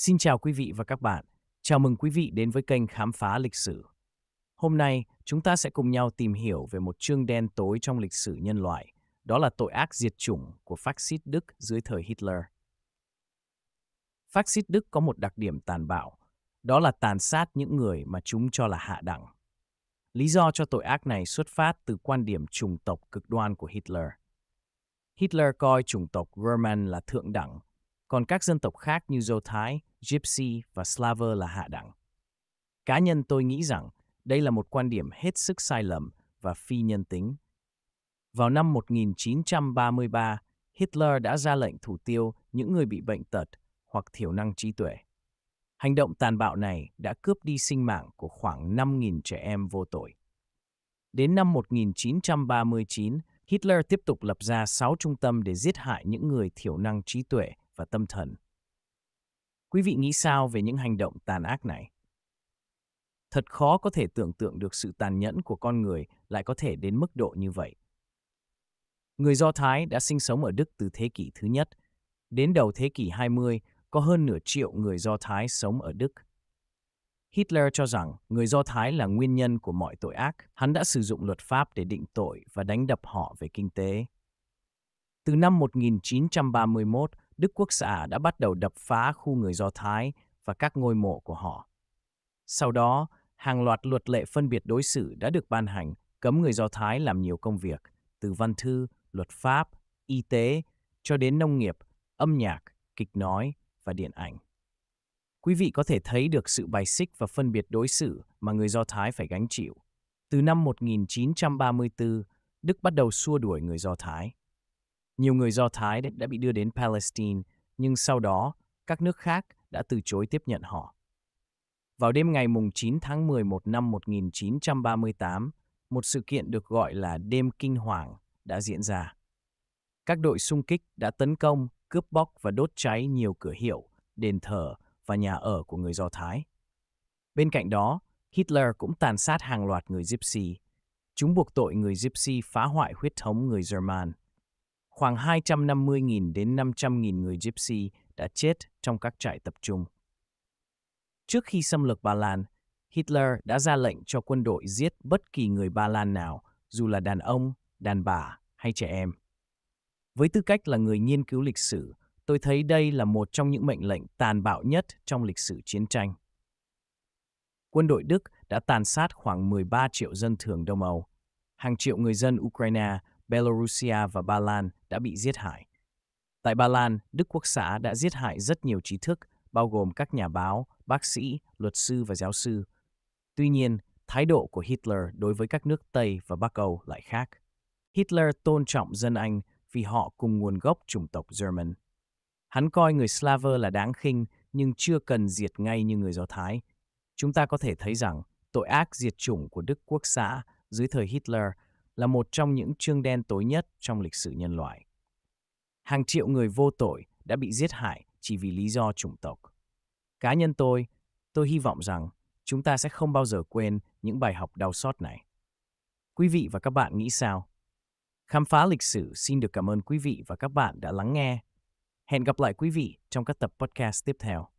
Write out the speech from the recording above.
Xin chào quý vị và các bạn. Chào mừng quý vị đến với kênh Khám phá lịch sử. Hôm nay, chúng ta sẽ cùng nhau tìm hiểu về một chương đen tối trong lịch sử nhân loại, đó là tội ác diệt chủng của phát xít Đức dưới thời Hitler. Phát xít Đức có một đặc điểm tàn bạo, đó là tàn sát những người mà chúng cho là hạ đẳng. Lý do cho tội ác này xuất phát từ quan điểm chủng tộc cực đoan của Hitler. Hitler coi chủng tộc German là thượng đẳng, còn các dân tộc khác như Do Thái, Gypsy và Slaver là hạ đẳng. Cá nhân tôi nghĩ rằng đây là một quan điểm hết sức sai lầm và phi nhân tính. Vào năm 1933, Hitler đã ra lệnh thủ tiêu những người bị bệnh tật hoặc thiểu năng trí tuệ. Hành động tàn bạo này đã cướp đi sinh mạng của khoảng 5.000 trẻ em vô tội. Đến năm 1939, Hitler tiếp tục lập ra 6 trung tâm để giết hại những người thiểu năng trí tuệ và tâm thần. Quý vị nghĩ sao về những hành động tàn ác này? Thật khó có thể tưởng tượng được sự tàn nhẫn của con người lại có thể đến mức độ như vậy. Người Do Thái đã sinh sống ở Đức từ thế kỷ thứ nhất. Đến đầu thế kỷ 20, có hơn nửa triệu người Do Thái sống ở Đức. Hitler cho rằng người Do Thái là nguyên nhân của mọi tội ác. Hắn đã sử dụng luật pháp để định tội và đánh đập họ về kinh tế. Từ năm 1931, Đức Quốc xã đã bắt đầu đập phá khu người Do Thái và các ngôi mộ của họ. Sau đó, hàng loạt luật lệ phân biệt đối xử đã được ban hành cấm người Do Thái làm nhiều công việc, từ văn thư, luật pháp, y tế, cho đến nông nghiệp, âm nhạc, kịch nói và điện ảnh. Quý vị có thể thấy được sự bài xích và phân biệt đối xử mà người Do Thái phải gánh chịu. Từ năm 1934, Đức bắt đầu xua đuổi người Do Thái. Nhiều người Do Thái đã bị đưa đến Palestine, nhưng sau đó các nước khác đã từ chối tiếp nhận họ. Vào đêm ngày 9 tháng 11 năm 1938, một sự kiện được gọi là Đêm Kinh Hoàng đã diễn ra. Các đội xung kích đã tấn công, cướp bóc và đốt cháy nhiều cửa hiệu, đền thờ và nhà ở của người Do Thái. Bên cạnh đó, Hitler cũng tàn sát hàng loạt người Gypsy. Chúng buộc tội người Gypsy phá hoại huyết thống người German khoảng 250.000 đến 500.000 người Gypsy đã chết trong các trại tập trung. Trước khi xâm lược Ba Lan, Hitler đã ra lệnh cho quân đội giết bất kỳ người Ba Lan nào, dù là đàn ông, đàn bà hay trẻ em. Với tư cách là người nghiên cứu lịch sử, tôi thấy đây là một trong những mệnh lệnh tàn bạo nhất trong lịch sử chiến tranh. Quân đội Đức đã tàn sát khoảng 13 triệu dân thường Đông Âu, hàng triệu người dân Ukraine Belarusia và Ba Lan đã bị giết hại. Tại Ba Lan, Đức Quốc xã đã giết hại rất nhiều trí thức, bao gồm các nhà báo, bác sĩ, luật sư và giáo sư. Tuy nhiên, thái độ của Hitler đối với các nước Tây và Bắc Âu lại khác. Hitler tôn trọng dân Anh vì họ cùng nguồn gốc chủng tộc German. Hắn coi người Slaver là đáng khinh nhưng chưa cần diệt ngay như người Do Thái. Chúng ta có thể thấy rằng tội ác diệt chủng của Đức Quốc xã dưới thời Hitler là một trong những chương đen tối nhất trong lịch sử nhân loại. Hàng triệu người vô tội đã bị giết hại chỉ vì lý do chủng tộc. Cá nhân tôi, tôi hy vọng rằng chúng ta sẽ không bao giờ quên những bài học đau xót này. Quý vị và các bạn nghĩ sao? Khám phá lịch sử xin được cảm ơn quý vị và các bạn đã lắng nghe. Hẹn gặp lại quý vị trong các tập podcast tiếp theo.